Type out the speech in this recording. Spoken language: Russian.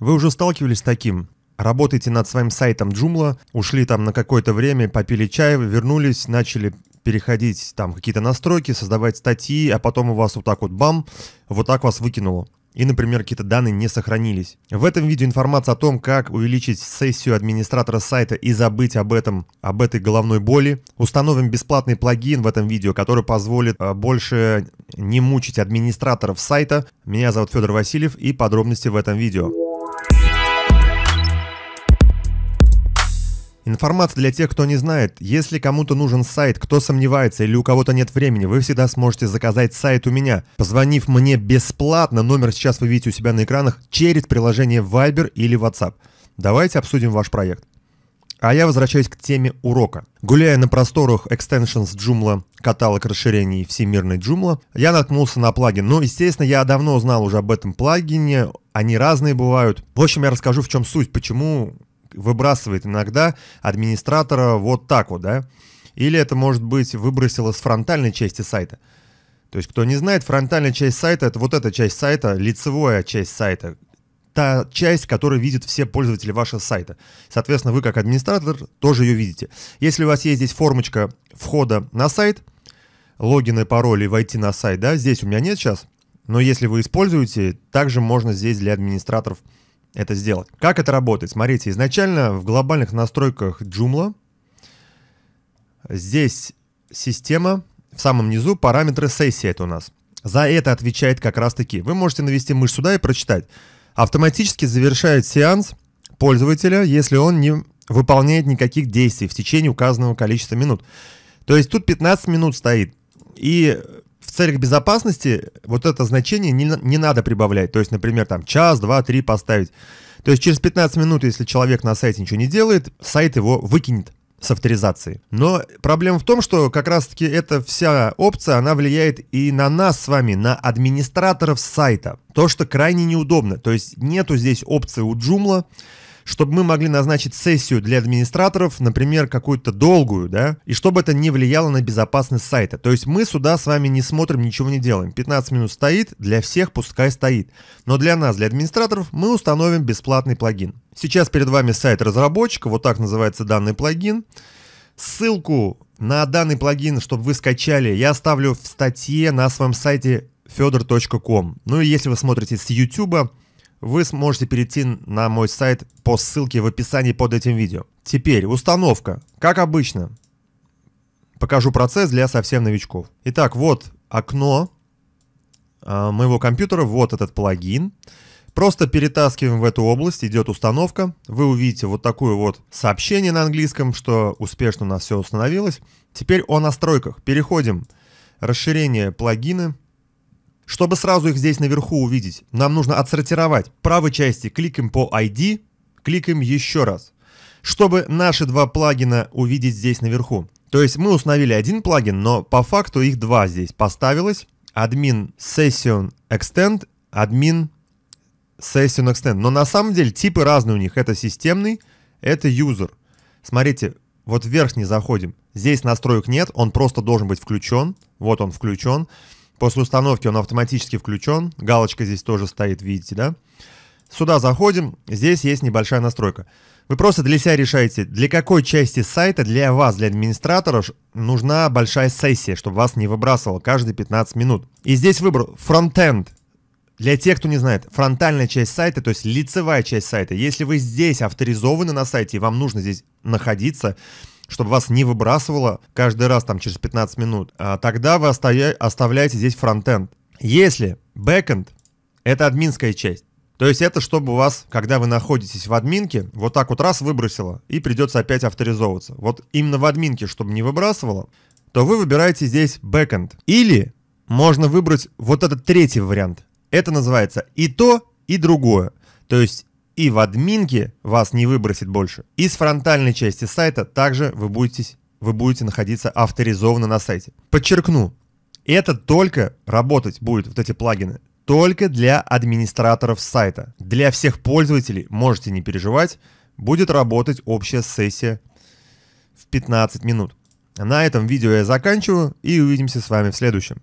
Вы уже сталкивались с таким? Работаете над своим сайтом Joomla, ушли там на какое-то время, попили чай, вернулись, начали переходить там какие-то настройки, создавать статьи, а потом у вас вот так вот бам, вот так вас выкинуло. И, например, какие-то данные не сохранились. В этом видео информация о том, как увеличить сессию администратора сайта и забыть об этом, об этой головной боли. Установим бесплатный плагин в этом видео, который позволит э, больше не мучить администраторов сайта. Меня зовут Федор Васильев и подробности в этом видео. Информация для тех, кто не знает. Если кому-то нужен сайт, кто сомневается или у кого-то нет времени, вы всегда сможете заказать сайт у меня, позвонив мне бесплатно, номер сейчас вы видите у себя на экранах, через приложение Viber или WhatsApp. Давайте обсудим ваш проект. А я возвращаюсь к теме урока. Гуляя на просторах Extensions Joomla, каталог расширений всемирной Joomla, я наткнулся на плагин. Ну, естественно, я давно узнал уже об этом плагине, они разные бывают. В общем, я расскажу, в чем суть, почему выбрасывает иногда администратора вот так вот, да? Или это, может быть, выбросило с фронтальной части сайта. То есть, кто не знает, фронтальная часть сайта — это вот эта часть сайта, лицевая часть сайта, та часть, которую видят все пользователи вашего сайта. Соответственно, вы как администратор тоже ее видите. Если у вас есть здесь формочка входа на сайт, логин и пароль и войти на сайт, да, здесь у меня нет сейчас, но если вы используете, также можно здесь для администраторов это сделать. Как это работает? Смотрите, изначально в глобальных настройках Joomla здесь система, в самом низу параметры сессии это у нас. За это отвечает как раз таки. Вы можете навести мышь сюда и прочитать. Автоматически завершает сеанс пользователя, если он не выполняет никаких действий в течение указанного количества минут. То есть тут 15 минут стоит. И в целях безопасности вот это значение не, не надо прибавлять. То есть, например, там час, два, три поставить. То есть через 15 минут, если человек на сайте ничего не делает, сайт его выкинет с авторизации. Но проблема в том, что как раз-таки эта вся опция, она влияет и на нас с вами, на администраторов сайта. То, что крайне неудобно. То есть нету здесь опции у Joomla, чтобы мы могли назначить сессию для администраторов, например, какую-то долгую, да, и чтобы это не влияло на безопасность сайта. То есть мы сюда с вами не смотрим, ничего не делаем. 15 минут стоит, для всех пускай стоит. Но для нас, для администраторов, мы установим бесплатный плагин. Сейчас перед вами сайт разработчика, вот так называется данный плагин. Ссылку на данный плагин, чтобы вы скачали, я оставлю в статье на своем сайте fedor.com. Ну и если вы смотрите с YouTube, вы сможете перейти на мой сайт по ссылке в описании под этим видео. Теперь установка. Как обычно, покажу процесс для совсем новичков. Итак, вот окно а, моего компьютера, вот этот плагин. Просто перетаскиваем в эту область, идет установка. Вы увидите вот такое вот сообщение на английском, что успешно у нас все установилось. Теперь о настройках. Переходим. Расширение плагины. Чтобы сразу их здесь наверху увидеть, нам нужно отсортировать. В правой части кликаем по ID, кликаем еще раз, чтобы наши два плагина увидеть здесь наверху. То есть мы установили один плагин, но по факту их два здесь поставилось. Admin Session Extend, Admin Session Extend. Но на самом деле типы разные у них. Это системный, это user. Смотрите, вот вверх не заходим. Здесь настроек нет, он просто должен быть включен. Вот он включен. Включен. После установки он автоматически включен. Галочка здесь тоже стоит, видите, да? Сюда заходим, здесь есть небольшая настройка. Вы просто для себя решаете, для какой части сайта для вас, для администратора, нужна большая сессия, чтобы вас не выбрасывало каждые 15 минут. И здесь выбор фронтенд. Для тех, кто не знает, фронтальная часть сайта, то есть лицевая часть сайта. Если вы здесь авторизованы на сайте и вам нужно здесь находиться, чтобы вас не выбрасывало каждый раз там через 15 минут, а тогда вы оставляете здесь фронтенд. Если бэкенд — это админская часть, то есть это чтобы вас, когда вы находитесь в админке, вот так вот раз выбросило, и придется опять авторизовываться. Вот именно в админке, чтобы не выбрасывало, то вы выбираете здесь бэкенд. Или можно выбрать вот этот третий вариант. Это называется и то, и другое. То есть и в админке вас не выбросит больше. Из фронтальной части сайта также вы будете, вы будете находиться авторизованно на сайте. Подчеркну, это только работать будет, вот эти плагины, только для администраторов сайта. Для всех пользователей, можете не переживать, будет работать общая сессия в 15 минут. На этом видео я заканчиваю и увидимся с вами в следующем.